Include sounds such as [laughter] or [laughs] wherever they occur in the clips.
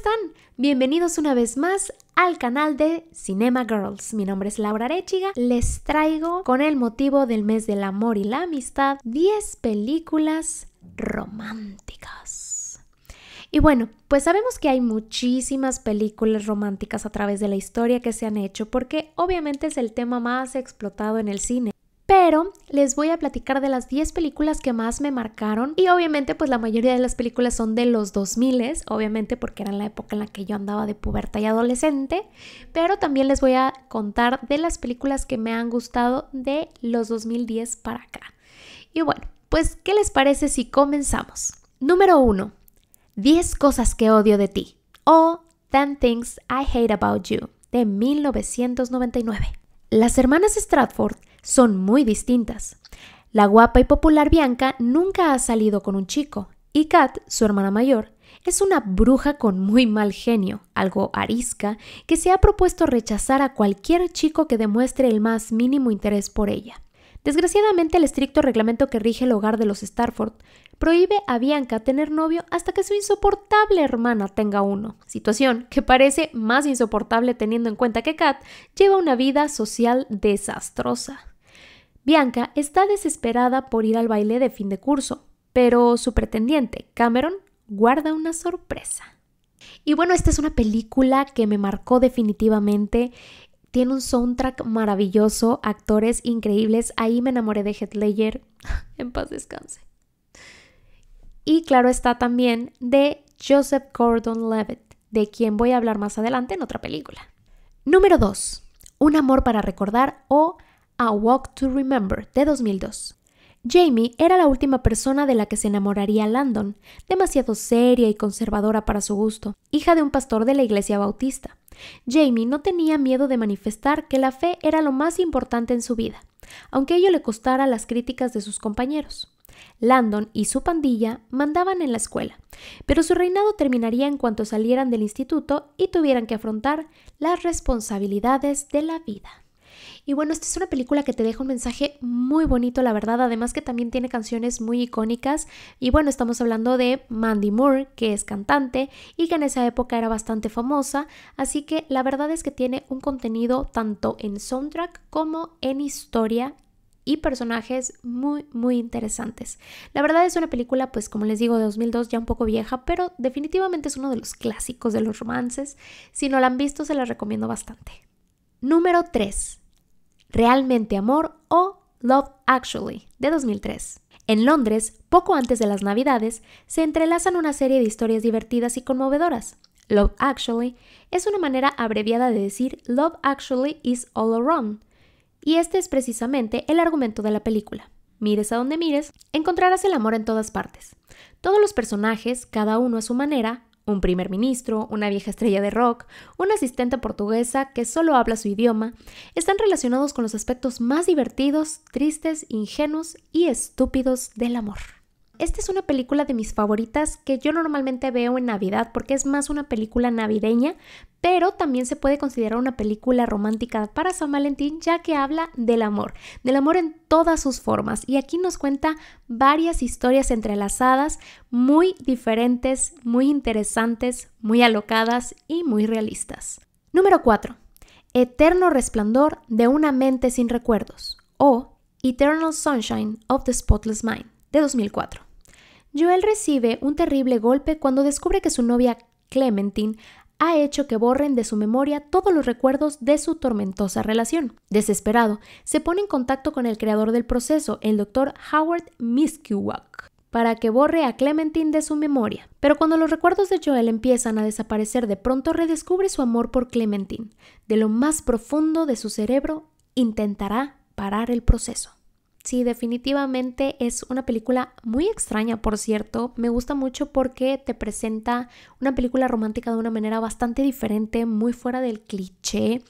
están? Bienvenidos una vez más al canal de Cinema Girls. Mi nombre es Laura Arechiga. Les traigo, con el motivo del mes del amor y la amistad, 10 películas románticas. Y bueno, pues sabemos que hay muchísimas películas románticas a través de la historia que se han hecho porque obviamente es el tema más explotado en el cine pero les voy a platicar de las 10 películas que más me marcaron y obviamente pues la mayoría de las películas son de los 2000, obviamente porque era la época en la que yo andaba de puberta y adolescente, pero también les voy a contar de las películas que me han gustado de los 2010 para acá. Y bueno, pues ¿qué les parece si comenzamos? Número 1. 10 cosas que odio de ti o 10 things I hate about you de 1999. Las hermanas Stratford son muy distintas. La guapa y popular Bianca nunca ha salido con un chico y Kat, su hermana mayor, es una bruja con muy mal genio, algo arisca, que se ha propuesto rechazar a cualquier chico que demuestre el más mínimo interés por ella. Desgraciadamente, el estricto reglamento que rige el hogar de los Starford prohíbe a Bianca tener novio hasta que su insoportable hermana tenga uno, situación que parece más insoportable teniendo en cuenta que Kat lleva una vida social desastrosa. Bianca está desesperada por ir al baile de fin de curso, pero su pretendiente, Cameron, guarda una sorpresa. Y bueno, esta es una película que me marcó definitivamente. Tiene un soundtrack maravilloso, actores increíbles. Ahí me enamoré de Heath Ledger. [laughs] en paz descanse. Y claro está también de Joseph Gordon-Levitt, de quien voy a hablar más adelante en otra película. Número 2. Un amor para recordar o a Walk to Remember de 2002. Jamie era la última persona de la que se enamoraría Landon, demasiado seria y conservadora para su gusto, hija de un pastor de la iglesia bautista. Jamie no tenía miedo de manifestar que la fe era lo más importante en su vida, aunque ello le costara las críticas de sus compañeros. Landon y su pandilla mandaban en la escuela, pero su reinado terminaría en cuanto salieran del instituto y tuvieran que afrontar las responsabilidades de la vida. Y bueno, esta es una película que te deja un mensaje muy bonito, la verdad, además que también tiene canciones muy icónicas. Y bueno, estamos hablando de Mandy Moore, que es cantante y que en esa época era bastante famosa, así que la verdad es que tiene un contenido tanto en soundtrack como en historia y personajes muy muy interesantes. La verdad es una película pues como les digo de 2002 ya un poco vieja, pero definitivamente es uno de los clásicos de los romances. Si no la han visto se la recomiendo bastante. Número 3. Realmente Amor o Love Actually, de 2003. En Londres, poco antes de las Navidades, se entrelazan una serie de historias divertidas y conmovedoras. Love Actually es una manera abreviada de decir Love Actually is all around, y este es precisamente el argumento de la película. Mires a donde mires, encontrarás el amor en todas partes. Todos los personajes, cada uno a su manera, un primer ministro, una vieja estrella de rock, una asistente portuguesa que solo habla su idioma, están relacionados con los aspectos más divertidos, tristes, ingenuos y estúpidos del amor. Esta es una película de mis favoritas que yo normalmente veo en Navidad porque es más una película navideña, pero también se puede considerar una película romántica para San Valentín ya que habla del amor, del amor en todas sus formas y aquí nos cuenta varias historias entrelazadas muy diferentes, muy interesantes, muy alocadas y muy realistas. Número 4. Eterno resplandor de una mente sin recuerdos o Eternal Sunshine of the Spotless Mind de 2004. Joel recibe un terrible golpe cuando descubre que su novia Clementine ha hecho que borren de su memoria todos los recuerdos de su tormentosa relación. Desesperado, se pone en contacto con el creador del proceso, el doctor Howard Miskiwak, para que borre a Clementine de su memoria. Pero cuando los recuerdos de Joel empiezan a desaparecer, de pronto redescubre su amor por Clementine. De lo más profundo de su cerebro, intentará parar el proceso. Sí, definitivamente es una película muy extraña, por cierto. Me gusta mucho porque te presenta una película romántica de una manera bastante diferente, muy fuera del cliché.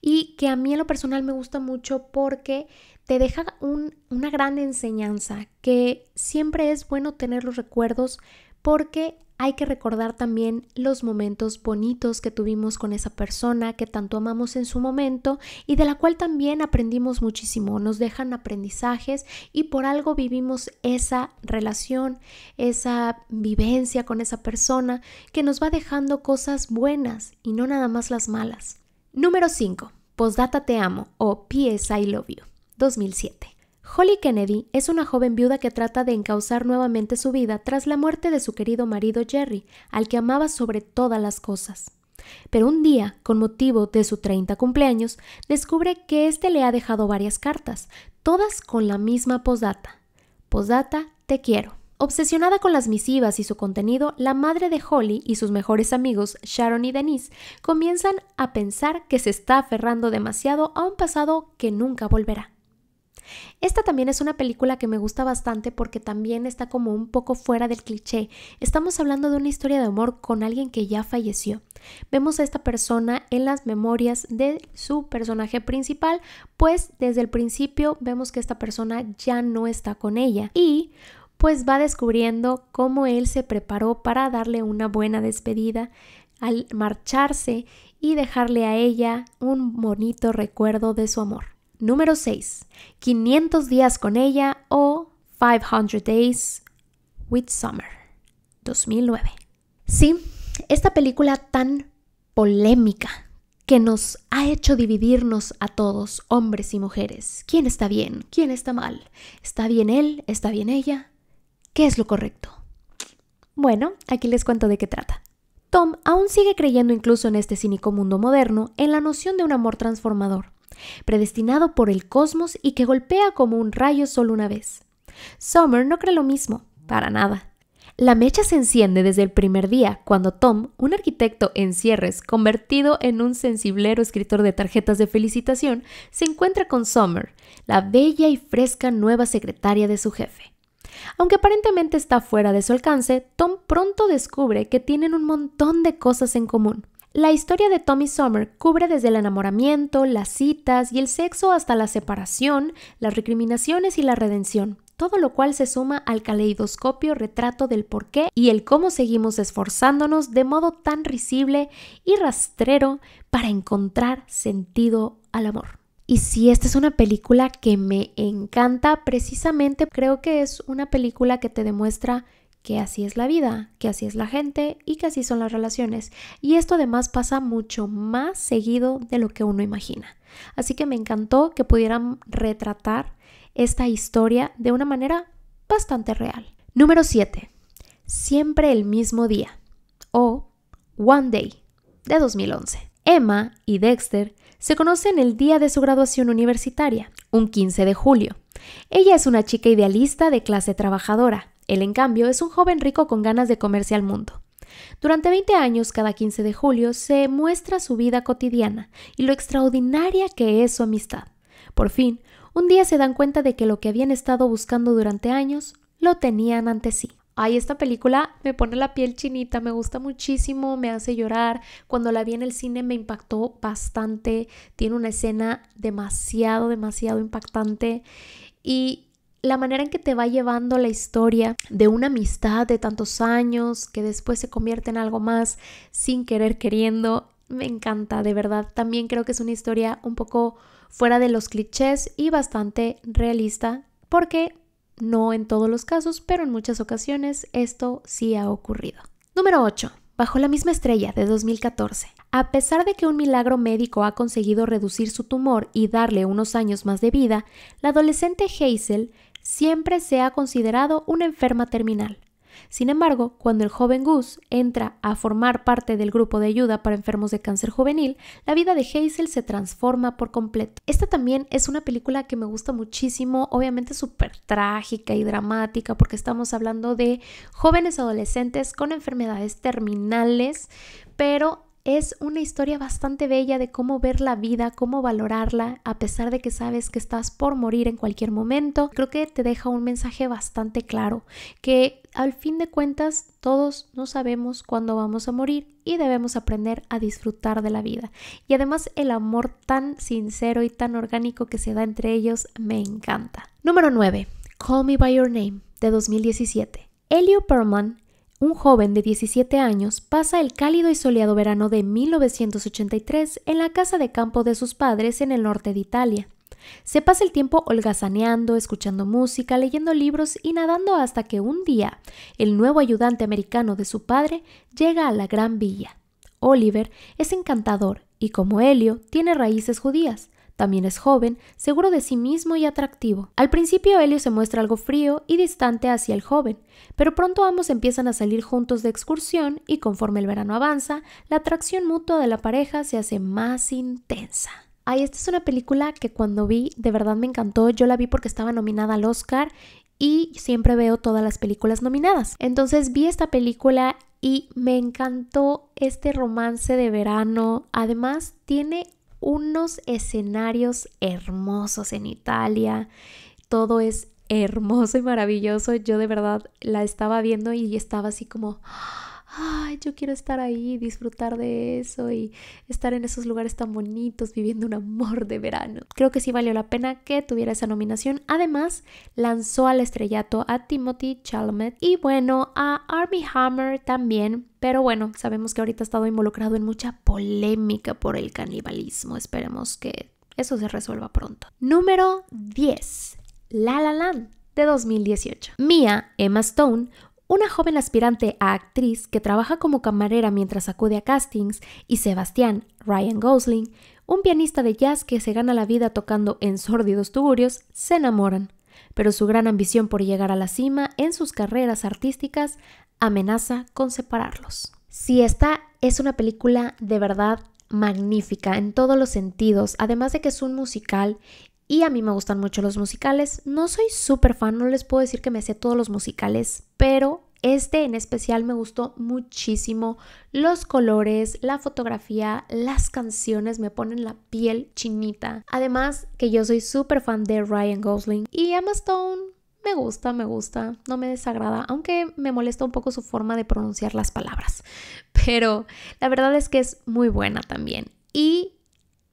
Y que a mí en lo personal me gusta mucho porque te deja una gran enseñanza, que siempre es bueno tener los recuerdos porque hay que recordar también los momentos bonitos que tuvimos con esa persona que tanto amamos en su momento y de la cual también aprendimos muchísimo. Nos dejan aprendizajes y por algo vivimos esa relación, esa vivencia con esa persona que nos va dejando cosas buenas y no nada más las malas. Número 5. Postdata Te Amo o PS I Love You 2007. Holly Kennedy es una joven viuda que trata de encauzar nuevamente su vida tras la muerte de su querido marido Jerry, al que amaba sobre todas las cosas. Pero un día, con motivo de su 30 cumpleaños, descubre que éste le ha dejado varias cartas, todas con la misma posdata. Posdata, te quiero. Obsesionada con las misivas y su contenido, la madre de Holly y sus mejores amigos, Sharon y Denise, comienzan a pensar que se está aferrando demasiado a un pasado que nunca volverá. Esta también es una película que me gusta bastante porque también está como un poco fuera del cliché. Estamos hablando de una historia de amor con alguien que ya falleció. Vemos a esta persona en las memorias de su personaje principal, pues desde el principio vemos que esta persona ya no está con ella y pues va descubriendo cómo él se preparó para darle una buena despedida al marcharse y dejarle a ella un bonito recuerdo de su amor. Número 6. 500 días con ella o 500 Days with Summer, 2009. Sí, esta película tan polémica que nos ha hecho dividirnos a todos, hombres y mujeres. ¿Quién está bien? ¿Quién está mal? ¿Está bien él? ¿Está bien ella? ¿Qué es lo correcto? Bueno, aquí les cuento de qué trata. Tom aún sigue creyendo incluso en este cínico mundo moderno en la noción de un amor transformador predestinado por el cosmos y que golpea como un rayo solo una vez. Summer no cree lo mismo, para nada. La mecha se enciende desde el primer día, cuando Tom, un arquitecto en cierres, convertido en un sensiblero escritor de tarjetas de felicitación, se encuentra con Summer, la bella y fresca nueva secretaria de su jefe. Aunque aparentemente está fuera de su alcance, Tom pronto descubre que tienen un montón de cosas en común. La historia de Tommy Sommer cubre desde el enamoramiento, las citas y el sexo hasta la separación, las recriminaciones y la redención, todo lo cual se suma al caleidoscopio retrato del por qué y el cómo seguimos esforzándonos de modo tan risible y rastrero para encontrar sentido al amor. Y si esta es una película que me encanta, precisamente creo que es una película que te demuestra que así es la vida, que así es la gente y que así son las relaciones. Y esto además pasa mucho más seguido de lo que uno imagina. Así que me encantó que pudieran retratar esta historia de una manera bastante real. Número 7. Siempre el mismo día o One Day de 2011. Emma y Dexter se conocen el día de su graduación universitaria, un 15 de julio. Ella es una chica idealista de clase trabajadora, él, en cambio, es un joven rico con ganas de comerse al mundo. Durante 20 años, cada 15 de julio, se muestra su vida cotidiana y lo extraordinaria que es su amistad. Por fin, un día se dan cuenta de que lo que habían estado buscando durante años lo tenían ante sí. Ay, esta película me pone la piel chinita, me gusta muchísimo, me hace llorar. Cuando la vi en el cine me impactó bastante, tiene una escena demasiado, demasiado impactante. Y la manera en que te va llevando la historia de una amistad de tantos años que después se convierte en algo más sin querer queriendo, me encanta, de verdad. También creo que es una historia un poco fuera de los clichés y bastante realista porque no en todos los casos, pero en muchas ocasiones esto sí ha ocurrido. Número 8. Bajo la misma estrella de 2014. A pesar de que un milagro médico ha conseguido reducir su tumor y darle unos años más de vida, la adolescente Hazel siempre se ha considerado una enferma terminal. Sin embargo, cuando el joven Gus entra a formar parte del grupo de ayuda para enfermos de cáncer juvenil, la vida de Hazel se transforma por completo. Esta también es una película que me gusta muchísimo, obviamente súper trágica y dramática, porque estamos hablando de jóvenes adolescentes con enfermedades terminales, pero es una historia bastante bella de cómo ver la vida, cómo valorarla, a pesar de que sabes que estás por morir en cualquier momento. Creo que te deja un mensaje bastante claro, que al fin de cuentas todos no sabemos cuándo vamos a morir y debemos aprender a disfrutar de la vida. Y además el amor tan sincero y tan orgánico que se da entre ellos me encanta. Número 9. Call Me By Your Name de 2017. Elio Perlman un joven de 17 años pasa el cálido y soleado verano de 1983 en la casa de campo de sus padres en el norte de Italia. Se pasa el tiempo holgazaneando, escuchando música, leyendo libros y nadando hasta que un día el nuevo ayudante americano de su padre llega a la gran villa. Oliver es encantador y como Helio tiene raíces judías. También es joven, seguro de sí mismo y atractivo. Al principio Helio se muestra algo frío y distante hacia el joven, pero pronto ambos empiezan a salir juntos de excursión y conforme el verano avanza, la atracción mutua de la pareja se hace más intensa. Ay, esta es una película que cuando vi de verdad me encantó. Yo la vi porque estaba nominada al Oscar y siempre veo todas las películas nominadas. Entonces vi esta película y me encantó este romance de verano. Además, tiene unos escenarios hermosos en Italia. Todo es hermoso y maravilloso. Yo de verdad la estaba viendo y estaba así como, ay, yo quiero estar ahí, disfrutar de eso y estar en esos lugares tan bonitos, viviendo un amor de verano. Creo que sí valió la pena que tuviera esa nominación. Además, lanzó al estrellato a Timothy Chalamet y bueno, a Army Hammer también. Pero bueno, sabemos que ahorita ha estado involucrado en mucha polémica por el canibalismo. Esperemos que eso se resuelva pronto. Número 10. La La Land de 2018. Mia, Emma Stone, una joven aspirante a actriz que trabaja como camarera mientras acude a castings, y Sebastián, Ryan Gosling, un pianista de jazz que se gana la vida tocando en sórdidos tuburios, se enamoran. Pero su gran ambición por llegar a la cima en sus carreras artísticas amenaza con separarlos. Si esta es una película de verdad magnífica en todos los sentidos, además de que es un musical y a mí me gustan mucho los musicales. No soy súper fan, no les puedo decir que me sé todos los musicales, pero este en especial me gustó muchísimo. Los colores, la fotografía, las canciones me ponen la piel chinita. Además que yo soy súper fan de Ryan Gosling y Emma Stone. Me gusta, me gusta, no me desagrada, aunque me molesta un poco su forma de pronunciar las palabras. [laughs] Pero la verdad es que es muy buena también. Y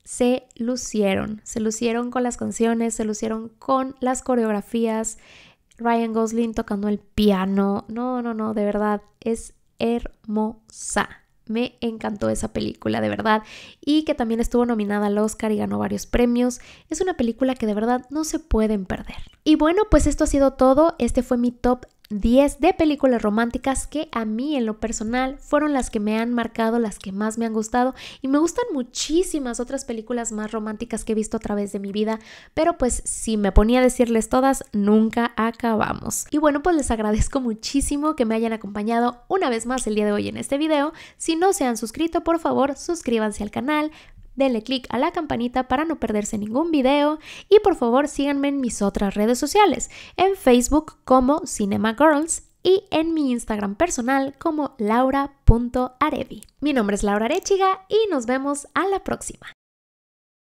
se lucieron, se lucieron con las canciones, se lucieron con las coreografías, Ryan Gosling tocando el piano, no, no, no, de verdad, es hermosa. Me encantó esa película, de verdad, y que también estuvo nominada al Oscar y ganó varios premios. Es una película que de verdad no se pueden perder. Y bueno, pues esto ha sido todo. Este fue mi top 10 de películas románticas que a mí en lo personal fueron las que me han marcado, las que más me han gustado y me gustan muchísimas otras películas más románticas que he visto a través de mi vida, pero pues si me ponía a decirles todas, nunca acabamos. Y bueno, pues les agradezco muchísimo que me hayan acompañado una vez más el día de hoy en este video. Si no se han suscrito, por favor, suscríbanse al canal, denle click a la campanita para no perderse ningún video y por favor síganme en mis otras redes sociales, en Facebook como Cinema Girls y en mi Instagram personal como laura.arevi. Mi nombre es Laura Arechiga y nos vemos a la próxima.